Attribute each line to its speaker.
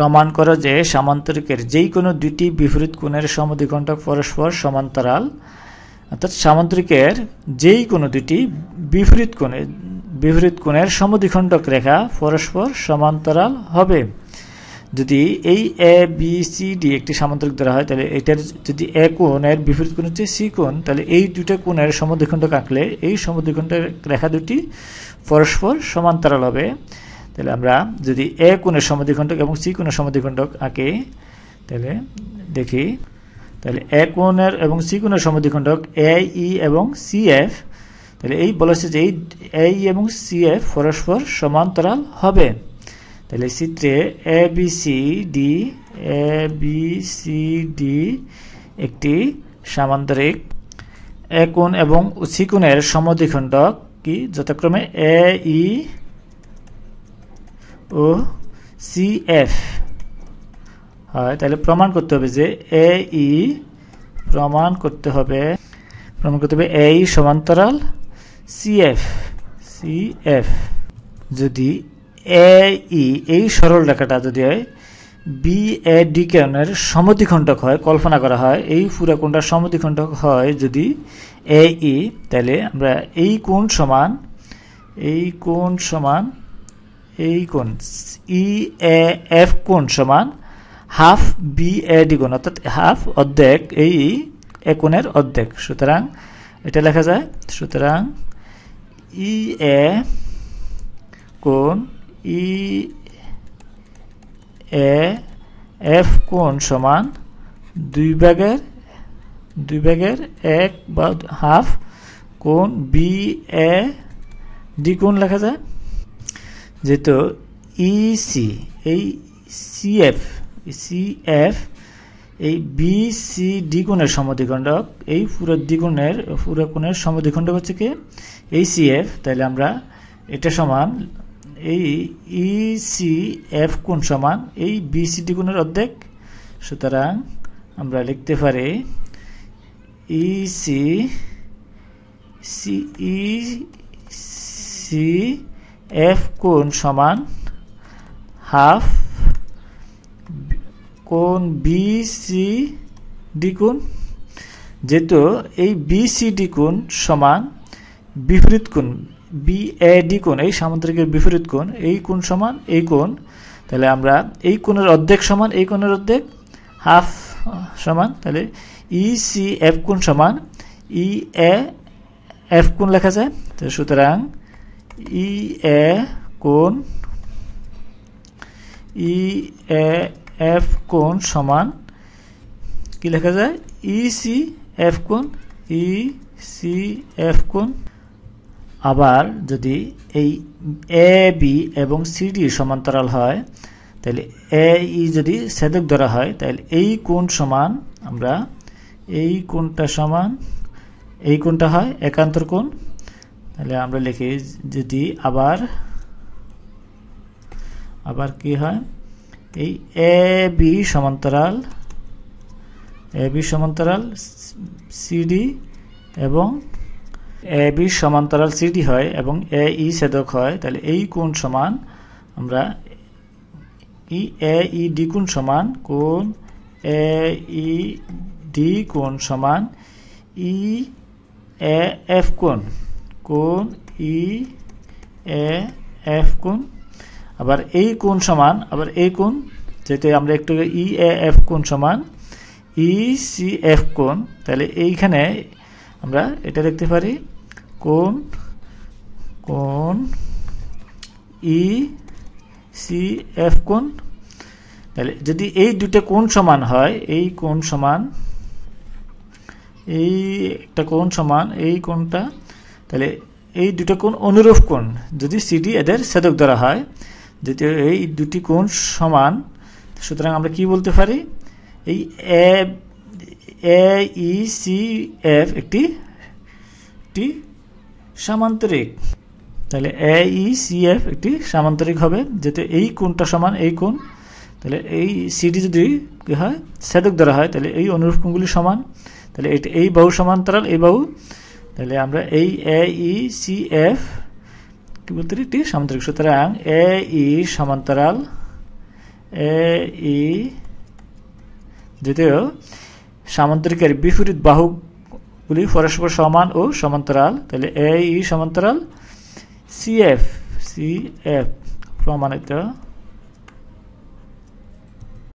Speaker 1: প্রমাণ করো যে সামান্তরিকের যেই কোনো দুটি বিপরীত কোণের সমদ্বিখণ্ডক পরস্পর সমান্তরাল অর্থাৎ সামান্তরিকের যেই কোনো দুটি বিপরীত কোণে বিপরীত কোণের সমদ্বিখণ্ডক রেখা পরস্পর সমান্তরাল হবে যদি এই এ বি সি ডি একটি সামান্তরিক ধরা হয় তাহলে এটার যদি এ কোণের বিপরীত কোণ হচ্ছে সি কোণ তাহলে এই দুটো কোণের সমদ্বিখণ্ডক আঁকলে এই সমদ্বিখণ্ডক রেখা দুটি পরস্পর সমান্তরাল হবে তাহলে আমরা যদি এ কোণের সমাধিখণ্ডক এবং সি কোণের সমাধিখণ্ডক আঁকি তাহলে দেখি তাহলে এ কোণের এবং সি কোণের সমাধিখণ্ডক এ ই e এবং সি এফ তাহলে এই বলেছে যে এই এ ই e এবং সি এফ পরস্পর সমান্তরাল হবে তাহলে চিত্রে A B C D A B C D একটি সামান্তরিক এ কোণ এবং সি কোণের সমদ্বিখণ্ডক কি যথাক্রমে এ ই e, ও সি এফ হয় তাহলে প্রমাণ করতে হবে যে এ ই প্রমাণ করতে হবে প্রমাণ করতে হবে এ ই সমান্তরাল সি এফ সি এফ যদি এ ই এই সরল রেখাটা যদি হয় বি এ ডি কেরণের সমদ্বিখণ্ডক হয় কল্পনা করা হয় এই পুরা কোণটা সমদ্বিখণ্ডক হয় যদি এ ই তাহলে আমরা এই কোণ সমান এই কোণ সমান এই কোন ই এ এফ কোন সমান হাফ বি এ ডি কোন অর্থাৎ হাফ অর্ধেক এই এ কোণের অর্ধেক সুতরাং এটা লেখা যায় সুতরাং ই এ কোন ই এ এফ কোন সমান দুই ব্যাগের দুই ব্যাগের এক বা হাফ কোন বি এ ডি কোন লেখা যায় যেহেতু ইসি e এই সিএফ সিএফ এই বি সি দ্বিগুণের সমদ্বিখণ্ডক এই পুরো দ্বিগুণের পুরো কোণের সমদ্বিখণ্ডক হচ্ছে কি এই সি এফ তাহলে আমরা এটা সমান এই ইসি e এফ কোণ সমান এই বি সি দ্বিগুণের অর্ধেক সুতরাং আমরা লিখতে পারি E C C E C F কোণ সমান হাফ কোণ বি সি ডি কোণ যেহেতু এই বি সি ডি কোণ সমান বিপরীত কোণ বি এ ডি কোণ এই সামুদ্রিকের বিপরীত কোণ এই কোণ সমান এই কোণ তাহলে আমরা এই কোণের অর্ধেক সমান এই কোণের অর্ধেক হাফ সমান তাহলে ই সি এফ কোণ সমান ই এ এফ কোণ লেখা যায় তো সুতরাং ই এ কোণ ই এ এফ কোণ সমান কি লেখা যায় ই সি এফ কোণ ই সি এফ কোণ আবার যদি এই এ বি এবং সি ডি সমান্তরাল হয় তাহলে এ ই যদি ছেদক ধরা হয় তাহলে এই কোণ সমান আমরা এই কোণটা সমান এই কোণটা হয় একান্তর কোণ তাহলে আমরা লিখি যদি আবার আবার কি হয় এই এ বি সমান্তরাল এ বি সমান্তরাল সিডি এবং এ বি সমান্তরাল সিডি হয় এবং এ ই e ছেদক হয় তাহলে এই কোণ সমান আমরা ই এ ই ডি কোণ সমান কোণ এ ই ডি কোণ সমান ই এ এফ কোণ কোন ই এ এফ কোন আবার এই কোন সমান আবার এই কোন যেহেতু আমরা একটু ই এ এফ কোন সমান ই সি এফ কোন তাহলে এইখানে আমরা এটা দেখতে পারি কোন কোন ই সি এফ কোন তাহলে যদি এই দুটো কোণ সমান হয় এই কোণ সমান এই একটা কোণ সমান এই কোণটা তাহলে এই দুটো কোণ অনুরূপ কোণ যদি সিডি এদের সেদক ধরা হয় যদি এই দুটি কোণ সমান সুতরাং আমরা কি বলতে পারি এই এ ই সি এফ একটি টি সামান্তরিক তাহলে এ ই সি এফ একটি সামান্তরিক হবে যেহেতু এই কোণটা সমান এই কোণ তাহলে এই সিডি যদি কী হয় সেদক ধরা হয় তাহলে এই অনুরূপ কোণগুলি সমান তাহলে এই বাহু সমান্তরাল এই বাহু তাহলে আমরা এই এ ই সি এফ কি বলতে একটি সামান্তরিক সুতরাং এ ই e সমান্তরাল এ ই দ্বিতীয় সামান্তরিকের বিপরীত বাহুগুলি পরস্পর সমান ও সমান্তরাল তাহলে এ ই e সমান্তরাল সি এফ প্রমাণিত